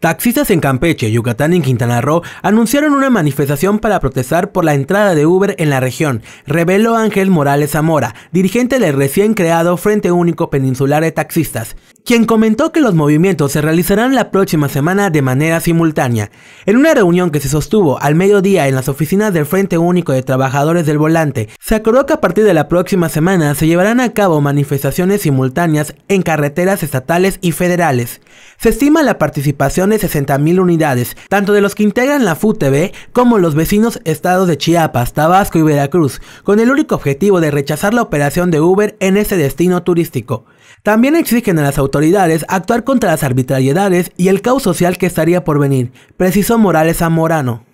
Taxistas en Campeche, Yucatán y Quintana Roo anunciaron una manifestación para protestar por la entrada de Uber en la región, reveló Ángel Morales Zamora, dirigente del recién creado Frente Único Peninsular de Taxistas quien comentó que los movimientos se realizarán la próxima semana de manera simultánea. En una reunión que se sostuvo al mediodía en las oficinas del Frente Único de Trabajadores del Volante, se acordó que a partir de la próxima semana se llevarán a cabo manifestaciones simultáneas en carreteras estatales y federales. Se estima la participación de 60.000 unidades, tanto de los que integran la FUTV como los vecinos estados de Chiapas, Tabasco y Veracruz, con el único objetivo de rechazar la operación de Uber en ese destino turístico. También exigen a las autoridades actuar contra las arbitrariedades y el caos social que estaría por venir, precisó Morales a Morano.